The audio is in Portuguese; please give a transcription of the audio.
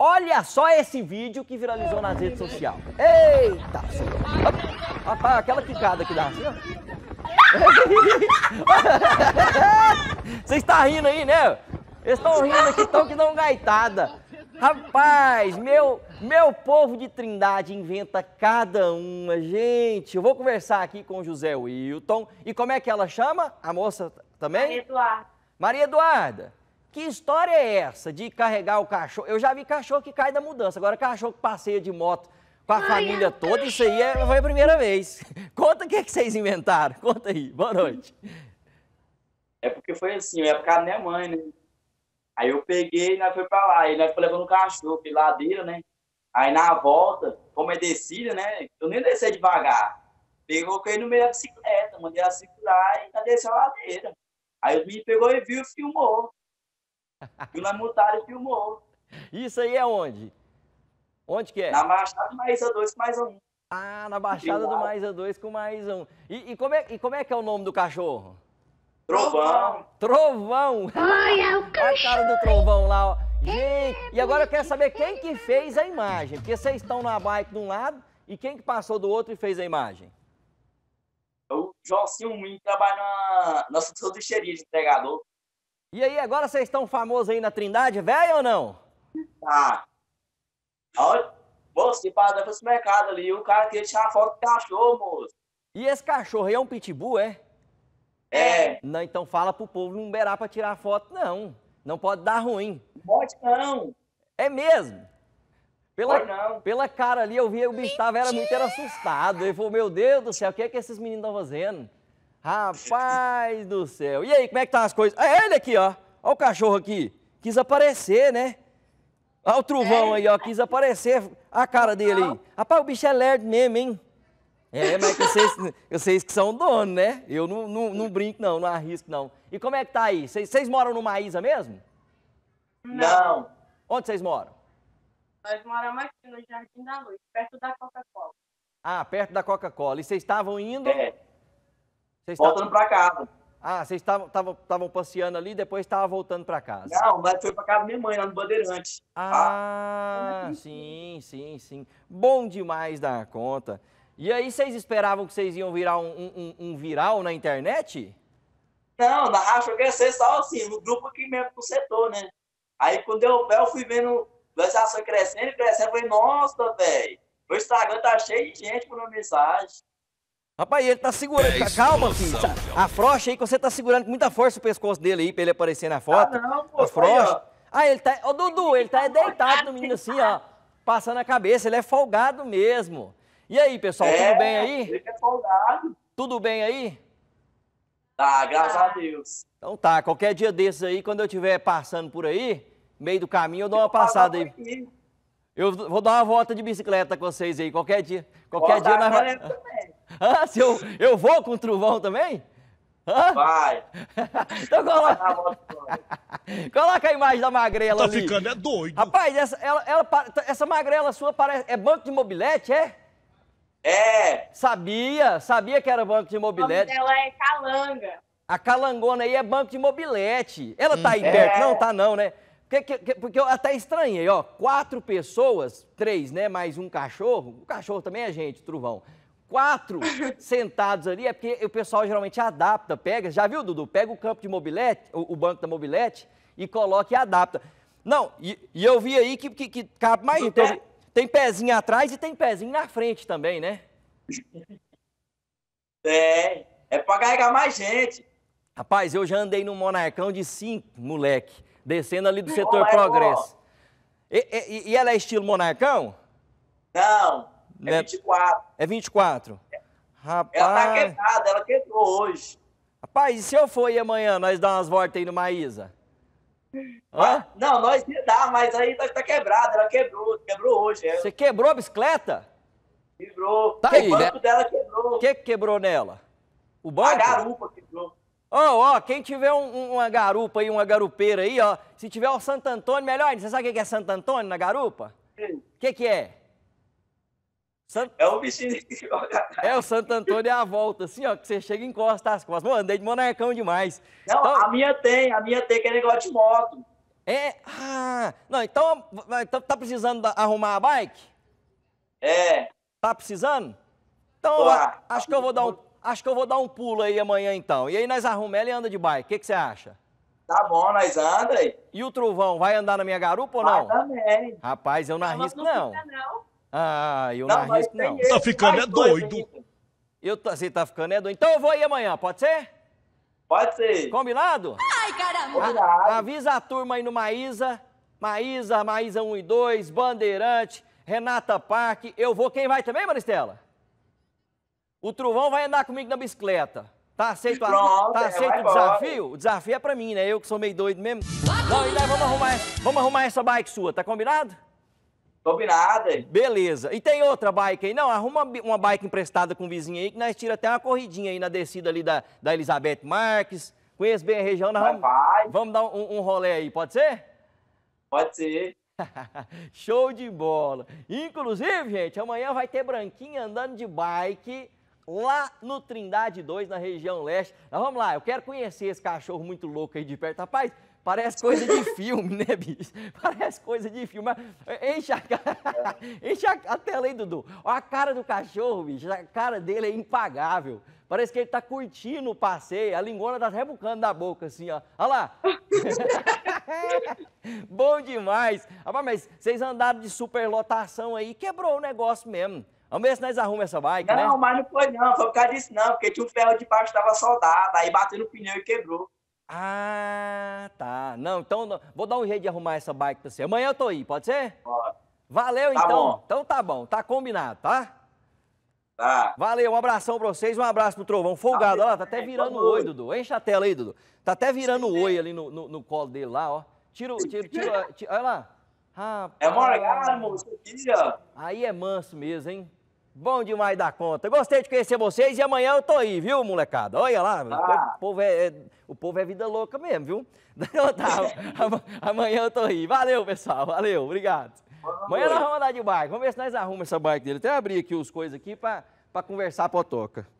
Olha só esse vídeo que viralizou nas redes sociais. Eita! Rapaz, aquela quicada que dá assim, ó. Vocês estão tá rindo aí, né? estão rindo aqui, estão que dão gaitada. Rapaz, meu, meu povo de Trindade inventa cada uma, gente. Eu vou conversar aqui com José Wilton. E como é que ela chama? A moça também? Maria Eduarda. Maria Eduarda que história é essa de carregar o cachorro? Eu já vi cachorro que cai da mudança, agora cachorro que passeia de moto com a Ai, família toda, isso aí é, foi a primeira vez. Conta o que, é que vocês inventaram, conta aí, boa noite. É porque foi assim, é por causa da minha mãe, né? Aí eu peguei e nós né, foi pra lá, aí nós né, foi levando o cachorro, que né? Aí na volta, como é descida, né? Eu nem desci devagar. pegou Peguei no meio da bicicleta, mandei ela circular e ela desceu a ladeira. Aí os meninos pegou e viu e filmou. Vila Mutari filmou. Isso aí é onde? Onde que é? Na Baixada do Maísa 2 com mais um. Ah, na Baixada do do Maísa 2 com mais um. E, e, como é, e como é que é o nome do cachorro? Trovão. Trovão. Ai, é o cachorro. A cara do Trovão lá, ó. É, Gente, e é agora eu quero saber quem é que fez a imagem, porque vocês estão na bike de um lado e quem que passou do outro e fez a imagem? O Jocinho Mim trabalha na, na de xerife, entregador. E aí, agora vocês estão famosos aí na Trindade, velho ou não? Tá. Olha, moço, para padrão pro supermercado ali. O cara queria tirar foto do cachorro, moço. E esse cachorro aí é um pitbull, é? É. Não, então fala pro povo não beirar pra tirar foto, não. Não pode dar ruim. Pode não. É mesmo? Pela, pode não. pela cara ali, eu via o bicho tava, era muito era assustado. Ele falou, meu Deus do céu, o que é que esses meninos estão fazendo? Rapaz do céu. E aí, como é que tá as coisas? É ele aqui, ó. Olha o cachorro aqui. Quis aparecer, né? Olha o trovão é. aí, ó. Quis aparecer a cara dele aí. Rapaz, o bicho é lerdo mesmo, hein? É, mas é vocês, vocês que são dono, né? Eu não, não, não, brinco, não, não arrisco, não. E como é que tá aí? Vocês, vocês moram no Maísa mesmo? Não. Onde vocês moram? Nós moramos aqui no Jardim da Luz, perto da Coca-Cola. Ah, perto da Coca-Cola. E vocês estavam indo? É. Vocês voltando tavam... para casa. Ah, vocês estavam passeando ali e depois estavam voltando para casa. Não, mas foi para casa da minha mãe, lá no Bandeirantes. Ah, ah, é sim, sim, sim. Bom demais da conta. E aí, vocês esperavam que vocês iam virar um, um, um viral na internet? Não, na racha eu ser só assim, no grupo aqui mesmo do setor, né? Aí quando eu, eu fui vendo as ações crescendo e crescendo, eu falei, nossa, velho, o Instagram tá cheio de gente uma mensagem. Rapaz, ele tá segurando. É Calma, filho. Afrocha aí que você tá segurando com muita força o pescoço dele aí pra ele aparecer na foto. Ah, não, pô. Afrocha. Ah, ele tá. Ô, Dudu, ele tá, tá deitado no menino assim, ó. Passando a cabeça. Ele é folgado mesmo. E aí, pessoal, é, tudo bem aí? Ele é folgado. Tudo bem aí? Tá, graças a ah. Deus. Então tá, qualquer dia desses aí, quando eu estiver passando por aí, meio do caminho, eu dou uma passada aí. Eu vou dar uma volta de bicicleta com vocês aí, qualquer dia. Qualquer dia nós vamos. Hã? se eu, eu vou com o trovão também? Hã? Vai. então coloca... coloca a imagem da magrela tá ali. Tá ficando é doido. Rapaz, essa, ela, ela, essa magrela sua parece... é banco de mobilete, é? É. Sabia, sabia que era banco de mobilete. Ela é calanga. A calangona aí é banco de mobilete. Ela hum. tá aí hum. perto? É. Não, tá não, né? Porque, porque eu até estranhei, ó. Quatro pessoas, três, né? Mais um cachorro. O cachorro também é gente, Truvão quatro sentados ali, é porque o pessoal geralmente adapta, pega. Já viu, Dudu? Pega o campo de mobilete, o, o banco da mobilete, e coloca e adapta. Não, e, e eu vi aí que, que, que cabe mais. tem pé. tem pezinho atrás e tem pezinho na frente também, né? É, é pra carregar mais gente. Rapaz, eu já andei num monarcão de cinco, moleque, descendo ali do setor é Olá, Progresso. E, e, e ela é estilo monarcão? Não, é 24. É 24? Rapaz. Ela tá quebrada, ela quebrou hoje. Rapaz, e se eu for aí amanhã, nós dar umas voltas aí no Maísa? Ah, não, nós ia dar, mas aí tá, tá quebrada, ela quebrou, quebrou hoje. Ela. É. Você quebrou a bicicleta? Quebrou. Tá o aí, banco né? dela quebrou. O que, quebrou nela? O banco? A garupa quebrou. Ó, oh, ó, oh, quem tiver um, uma garupa aí, uma garupeira aí, ó, se tiver o Santo Antônio, melhor Você sabe o que é Santo Antônio na garupa? O que, que é? Sant... É o bichinho que joga. É, o Santo Antônio é a volta, assim, ó, que você chega e encosta as costas. Mano, andei de monarcão demais. Não, então... a minha tem, a minha tem, que é negócio de moto. É? Ah, não, então, então tá precisando arrumar a bike? É. Tá precisando? Então, Olá. acho que eu vou dar um, acho que eu vou dar um pulo aí amanhã, então. E aí nós arrumamos ela e anda de bike. O que, que você acha? Tá bom, nós anda aí. E o Trovão, vai andar na minha garupa ou não? Ah, também. Rapaz, eu não arrisco, não. Não, não. Ah, tá é eu não, não arrisco, não. Ele, tá ficando é doido. Eu Eu, você tá ficando é doido. Então eu vou aí amanhã, pode ser? Pode ser. Combinado? Ai, caramba. Combinado. A, avisa a turma aí no Maísa. Maísa, Maísa 1 e 2, Bandeirante, Renata Parque. Eu vou. Quem vai também, Maristela? O Truvão vai andar comigo na bicicleta. Tá aceito, Pronto, tá é, aceito o desafio? Embora. O desafio é pra mim, né? Eu que sou meio doido mesmo. Não, e vamos arrumar, vamos arrumar essa bike sua, tá combinado? Combinado. Beleza. E tem outra bike aí? Não, arruma uma bike emprestada com o vizinho aí que nós tira até uma corridinha aí na descida ali da, da Elizabeth Marques. Conheço bem a região, nós vamos, vamos dar um, um rolê aí, pode ser? Pode ser. Show de bola. Inclusive, gente, amanhã vai ter Branquinha andando de bike lá no Trindade 2, na região leste. Nós vamos lá, eu quero conhecer esse cachorro muito louco aí de perto. Rapaz, Parece coisa de filme, né, bicho? Parece coisa de filme. Enche a, enche a, a tela aí, Dudu. Olha a cara do cachorro, bicho. A cara dele é impagável. Parece que ele tá curtindo o passeio. A lingona tá rebucando na boca, assim, ó. Olha lá. Bom demais. Rapaz, mas vocês andaram de superlotação aí. Quebrou o negócio mesmo. Vamos ver se nós arrumamos essa bike, não, né? Não, mas não foi não. Foi por causa disso, não. Porque tinha um ferro de baixo que tava soldado. Aí bateu no pneu e quebrou. Ah, tá. Não, então não. vou dar um jeito de arrumar essa bike pra você. Amanhã eu tô aí, pode ser? Pode. Valeu, tá então. Bom. Então tá bom, tá combinado, tá? Tá. Valeu, um abração pra vocês, um abraço pro Trovão. Folgado, tá, olha lá, tá até virando o oi, Dudu. Enche a tela aí, Dudu. Tá até virando oi ali no, no, no, colo dele lá, ó. Tira, tira, tira, tira olha lá. É Rapaz. É morgado, moço, aqui, ó. Aí é manso mesmo, hein? Bom demais da conta. Gostei de conhecer vocês e amanhã eu tô aí, viu, molecada? Olha lá, ah. o, povo é, é, o povo é vida louca mesmo, viu? Tá. amanhã eu tô aí. Valeu, pessoal. Valeu, obrigado. amanhã nós vamos andar de bike. Vamos ver se nós arrumamos essa bike dele. Até abrir aqui os coisas aqui para conversar a potoca.